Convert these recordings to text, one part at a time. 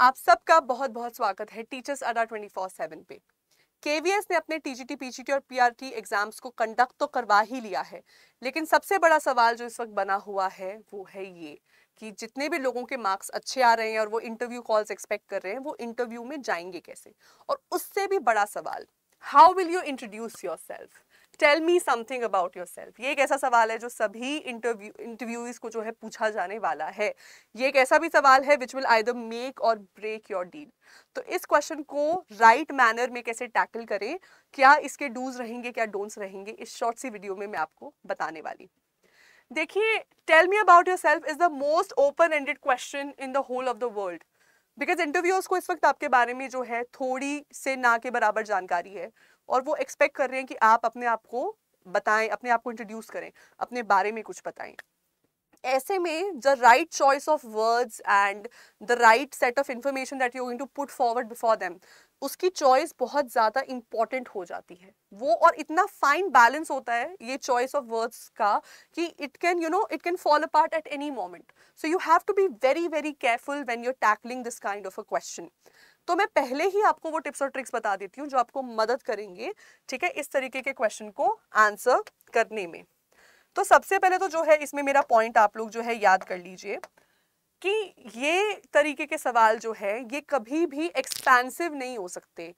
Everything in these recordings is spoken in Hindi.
आप सबका बहुत बहुत स्वागत है teachers Adda twenty four seven पे केवीएस ने अपने टीजीटी पीजीटी और पीआरटी एग्जाम्स को कंडक्ट तो करवा ही लिया है लेकिन सबसे बड़ा सवाल जो इस वक्त बना हुआ है वो है ये कि जितने भी लोगों के मार्क्स अच्छे आ रहे हैं और वो इंटरव्यू कॉल्स एक्सपेक्ट कर रहे हैं वो इंटरव्यू में जाएंगे कैसे और उससे भी बड़ा सवाल how will you introduce yourself tell me something about yourself ये एक ऐसा सवाल है जो सभी इंटरव्यू इंटरव्यूज को जो है पूछा जाने वाला है ये एक ऐसा भी सवाल है which will either make or break your deal तो इस क्वेश्चन को राइट right मैनर में कैसे टैकल करें क्या इसके डूज रहेंगे क्या डोंट्स रहेंगे इस शॉर्ट सी वीडियो में मैं आपको बताने वाली देखिए tell me about yourself is the most open ended question in the whole of the world because interviews को इस वक्त आपके बारे में जो है थोड़ी से ना के बराबर जानकारी है और वो एक्सपेक्ट कर रहे हैं कि आप अपने आप को बताएं अपने आप को इंट्रोड्यूस करें अपने बारे में कुछ बताएं ऐसे में the right choice of words and the right set of information that you going to put forward before them उसकी चॉइस बहुत ज़्यादा इंपॉर्टेंट हो जाती है वो और इतना फाइन बैलेंस होता है ये चॉइस ऑफ वर्ड्स का कि it can you know it can fall apart at any moment so you have to be very very careful when you're tackling this kind of a question तो मैं पहले ही आपको वो टिप्स और ट्रिक्स बता देती हूँ जो आपको मदद करेंगे ठीक है इस तरीके के क्वेश्चन को आंसर करने में तो सबसे पहले तो जो है इसमें मेरा पॉइंट आप लोग जो है याद कर लीजिए कि ये तरीके के सवाल जो है ये कभी भी एक्सपेंसिव नहीं हो सकते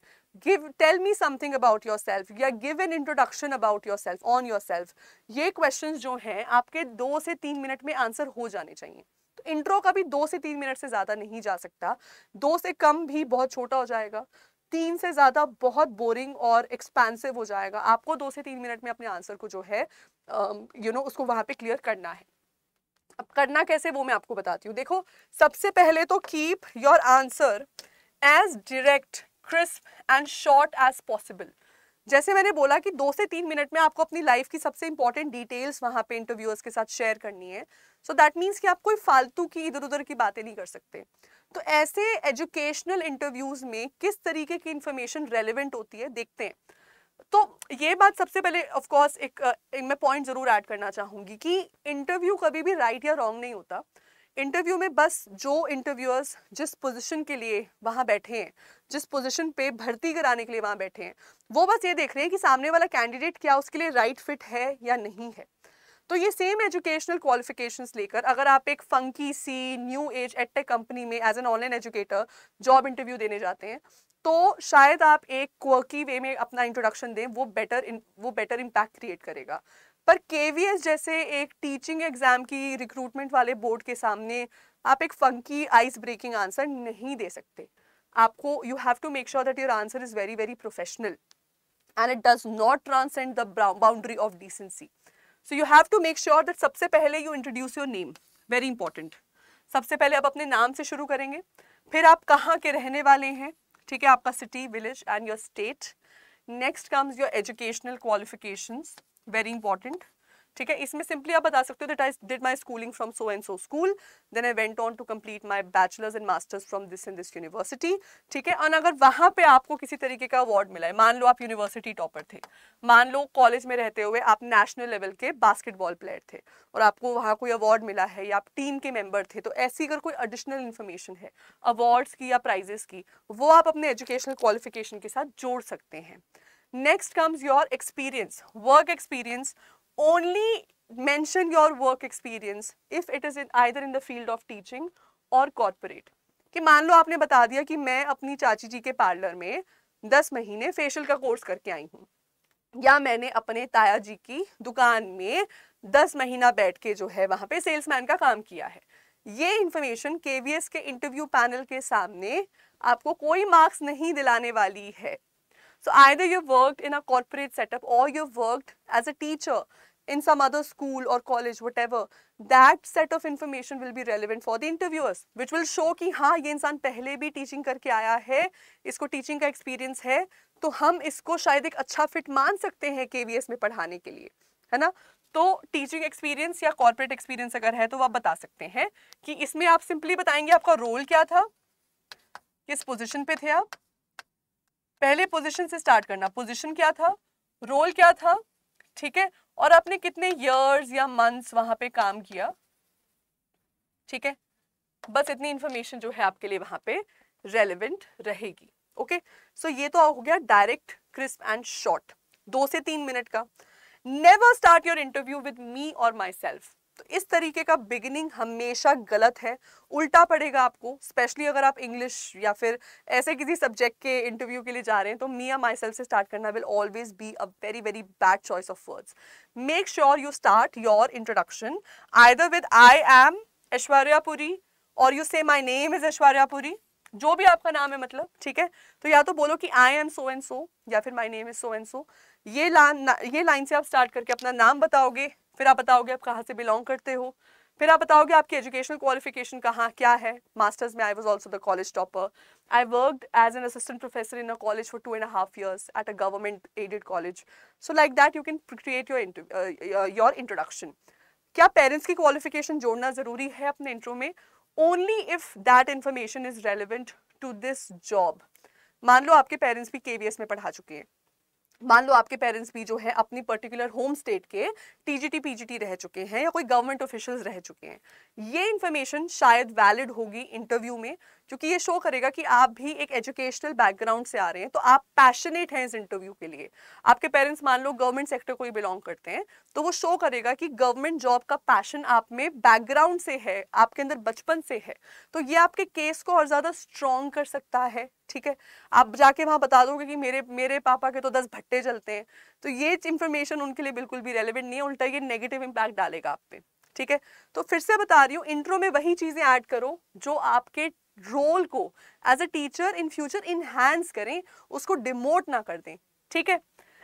give tell me something about yourself या give an introduction about yourself on yourself ये क्वेश्चन जो हैं आपके दो से तीन मिनट में आंसर हो जाने चाहिए इंट्रो का भी दो से तीन मिनट से ज़्यादा नहीं जा सकता दो से कम भी बहुत छोटा हो जाएगा तीन से ज़्यादा बहुत बोरिंग और एक्सपेंसिव हो जाएगा आपको दो से तीन मिनट में अपने आंसर को जो है you uh, know you know, उसको वहां पे क्लियर करना है अब करना कैसे वो मैं आपको बताती हूँ देखो सबसे पहले तो keep your answer as direct crisp and short as possible जैसे मैंने बोला कि दो से तीन मिनट में आपको अपनी लाइफ की सबसे इंपॉर्टेंट डिटेल्स वहां पे इंटरव्यूअर्स के साथ शेयर करनी है सो दैट मीन्स कि आप कोई फालतू की इधर उधर की बातें नहीं कर सकते तो ऐसे एजुकेशनल इंटरव्यूज़ में किस तरीके की इंफॉर्मेशन रेलिवेंट होती है देखते हैं तो ये बात सबसे पहले ऑफ कोर्स एक, एक मैं पॉइंट ज़रूर ऐड करना चाहूंगी कि इंटरव्यू कभी भी राइट या रॉन्ग नहीं होता इंटरव्यू में बस जो इंटरव्यूअर्स जिस पोजीशन के लिए वहाँ बैठे हैं जिस पोजीशन पे भर्ती कराने के लिए वहाँ बैठे हैं वो बस ये देख रहे हैं कि सामने वाला कैंडिडेट क्या उसके लिए राइट right फिट है या नहीं है तो ये सेम एजुकेशनल क्वालिफिकेशंस लेकर अगर आप एक फंकी सी न्यू एज एट कंपनी में as an online educator job interview देने जाते हैं तो शायद आप एक क्वर्की वे में अपना इंट्रोडक्शन दें वो बेटर वो बेटर इम्पैक्ट क्रिएट करेगा पर के जैसे एक टीचिंग एग्जाम की रिक्रूटमेंट वाले बोर्ड के सामने आप एक फंकी आइस ब्रेकिंग आंसर नहीं दे सकते आपको you have to make sure that your answer is very very professional and it does not transcend the boundary of decency so you have to make sure that सबसे पहले you introduce your name very important सबसे पहले आप अपने नाम से शुरू करेंगे फिर आप कहाँ के रहने वाले हैं ठीक है आपका city village and your state next comes your educational qualifications very important ठीक है इसमें सिंपली आप बता सकते हो that I did my schooling from so and so school then I went on to complete my bachelors and masters from this and this university ठीक है और अगर वहां पे आपको किसी तरीके का अवार्ड मिला है मान लो आप यूनिवर्सिटी टॉपर थे मान लो कॉलेज में रहते हुए आप नेशनल लेवल के बास्केटबॉल प्लेयर थे और आपको वहाँ कोई अवार्ड मिला है या आप टीम के मेंबर थे तो ऐसी अगर कोई एडिशनल इन्फॉर्मेशन है अवार्ड्स की या प्राइजेस की वो आप अपने एजुकेशनल क्वालिफिकेशन के साथ जोड़ सकते हैं next comes your experience work experience only mention your work experience if it is in either in the field of teaching or corporate. कि मान लो आपने बता दिया कि मैं अपनी चाची जी के पार्लर में 10 महीने फेशियल का कोर्स करके आई हूँ या मैंने अपने ताया जी की दुकान में 10 महीना बैठ के जो है वहां पे सेल्समैन का काम किया है ये इंफॉर्मेशन के के इंटरव्यू पैनल के सामने आपको कोई मार्क्स नहीं दिलाने वाली है So either you've worked in a corporate setup or you've worked as a teacher in some other school or college, whatever. That set of information will be relevant for the interviewers, which will show ki ha ye insaan pehle bhi teaching karke aaya hai isko teaching ka experience hai to hum isko shayad ek acha fit maan sakte hain kvs mein padhane ke liye hai na तो टीचिंग एक्सपीरियंस या कॉर्पोरेट एक्सपीरियंस अगर है तो आप बता सकते हैं कि इसमें आप सिंपली बताएंगे आपका रोल क्या था किस पोजीशन पे थे आप पहले पोजीशन से स्टार्ट करना पोजीशन क्या था रोल क्या था ठीक है और आपने कितने ईयर्स या मंथ्स वहां पे काम किया ठीक है बस इतनी इंफॉर्मेशन जो है आपके लिए वहां पे रेलिवेंट रहेगी ओके सो ये तो हो गया डायरेक्ट क्रिस्प एंड शॉर्ट दो से तीन मिनट का never start your interview with me or my self तो इस तरीके का बिगिनिंग हमेशा गलत है उल्टा पड़ेगा आपको स्पेशली अगर आप इंग्लिश या फिर ऐसे किसी सब्जेक्ट के इंटरव्यू के लिए जा रहे हैं तो मिया माई सेल्फ से स्टार्ट करना will always be a very very bad choice of words make sure you start your introduction either with I am ऐश्वर्यापुरी और यू से माई नेम इज़ ऐश्वर्यापुरी जो भी आपका नाम है मतलब ठीक है तो या तो बोलो कि I am so and so या फिर my name is so and so ये ये लाइन से आप स्टार्ट करके अपना नाम बताओगे फिर आप बताओगे आप कहाँ से बिलोंग करते हो फिर आप बताओगे आपकी एजुकेशनल क्वालिफिकेशन कहाँ क्या है मास्टर्स में I was also the college topper I work as an assistant professor in a college for two and half years at a government aided college so like that you can create your your introduction क्या पेरेंट्स की क्वालिफिकेशन जोड़ना जरूरी है अपने इंट्रो में only if that information is relevant to this job मान लो आपके पेरेंट्स भी के में पढ़ा चुके हैं मान लो आपके पेरेंट्स भी जो है अपनी पर्टिकुलर होम स्टेट के टीजीटी पीजीटी रह चुके हैं या कोई गवर्नमेंट ऑफिशियल्स रह चुके हैं ये इन्फॉर्मेशन शायद वैलिड होगी इंटरव्यू में क्योंकि ये शो करेगा कि आप भी एक एजुकेशनल बैकग्राउंड से आ रहे हैं तो आप पैशनेट हैं इस इंटरव्यू के लिए आपके पेरेंट्स मान लो गवर्नमेंट सेक्टर को ही बिलोंग करते हैं तो वो शो करेगा कि गवर्नमेंट जॉब का पैशन आप में बैकग्राउंड से है आपके अंदर बचपन से है तो ये आपके केस को और ज़्यादा स्ट्रॉन्ग कर सकता है ठीक है आप जाके वहाँ बता दोगे कि मेरे मेरे पापा के तो दस भट्टे चलते हैं तो ये इन्फॉर्मेशन उनके लिए बिल्कुल भी रेलिवेंट नहीं है उल्टा ये नेगेटिव इम्पैक्ट डालेगा आप पे ठीक है तो फिर से बता रही हूँ इंट्रो में वही चीज़ें ऐड करो जो आपके रोल को as a teacher in future enhance करें उसको डिमोट ना कर दें ठीक है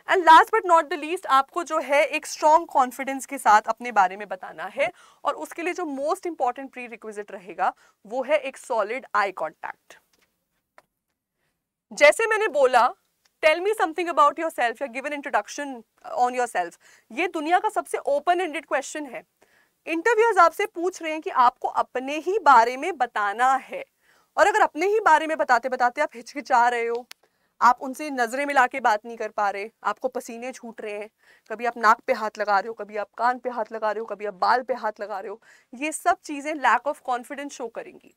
and last but not the least आपको जो है एक स्ट्रॉन्ग कॉन्फिडेंस के साथ अपने बारे में बताना है और उसके लिए जो मोस्ट इंपॉर्टेंट प्री रिक्विजिट रहेगा वो है एक सॉलिड आई कॉन्टैक्ट जैसे मैंने बोला tell me something about yourself या given introduction on yourself ये दुनिया का सबसे ओपन एंडेड क्वेश्चन है इंटरव्यूअर्स आपसे पूछ रहे हैं कि आपको अपने ही बारे में बताना है और अगर अपने ही बारे में बताते बताते आप हिचकिचा रहे हो आप उनसे नज़रें मिला के बात नहीं कर पा रहे आपको पसीने छूट रहे हैं कभी आप नाक पे हाथ लगा रहे हो कभी आप कान पे हाथ लगा रहे हो कभी आप बाल पे हाथ लगा रहे हो ये सब चीज़ें लैक ऑफ कॉन्फिडेंस शो करेंगी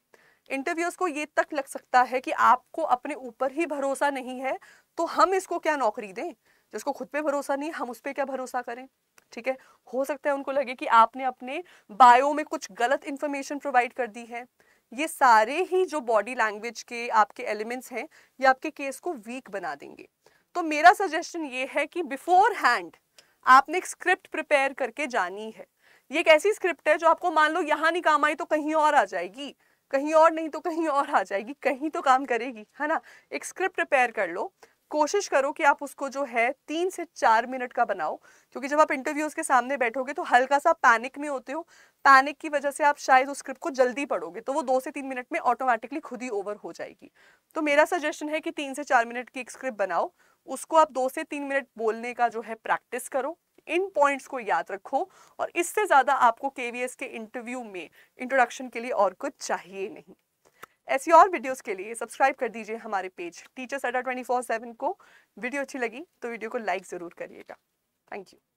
इंटरव्यूअर्स को ये तक लग सकता है कि आपको अपने ऊपर ही भरोसा नहीं है तो हम इसको क्या नौकरी दें जिसको खुद पे भरोसा नहीं हम उस पर क्या भरोसा करें ठीक है हो सकता है उनको लगे कि आपने अपने बायो में कुछ गलत इंफॉर्मेशन प्रोवाइड कर दी है ये सारे ही जो बॉडी लैंग्वेज के आपके एलिमेंट्स हैं ये आपके केस को वीक बना देंगे तो मेरा सजेशन ये है कि बिफोर हैंड आपने एक स्क्रिप्ट प्रिपेयर करके जानी है ये एक ऐसी स्क्रिप्ट है जो आपको मान लो यहाँ नहीं काम आई तो कहीं और आ जाएगी कहीं और नहीं तो कहीं और आ जाएगी कहीं तो काम करेगी है ना एक स्क्रिप्ट प्रिपेयर कर लो कोशिश करो कि आप उसको जो है तीन से चार मिनट का बनाओ क्योंकि जब आप इंटरव्यूज के सामने बैठोगे तो हल्का सा पैनिक में होते हो पैनिक की वजह से आप शायद उस स्क्रिप्ट को जल्दी पढ़ोगे तो वो दो से तीन मिनट में ऑटोमेटिकली खुद ही ओवर हो जाएगी तो मेरा सजेशन है कि तीन से चार मिनट की एक स्क्रिप्ट बनाओ उसको आप दो से तीन मिनट बोलने का जो है प्रैक्टिस करो इन पॉइंट्स को याद रखो और इससे ज़्यादा आपको केवीएस के इंटरव्यू में इंट्रोडक्शन के लिए और कुछ चाहिए नहीं ऐसी और वीडियोस के लिए सब्सक्राइब कर दीजिए हमारे page teachers Adda twenty four seven को वीडियो अच्छी लगी तो वीडियो को लाइक ज़रूर करिएगा थैंक यू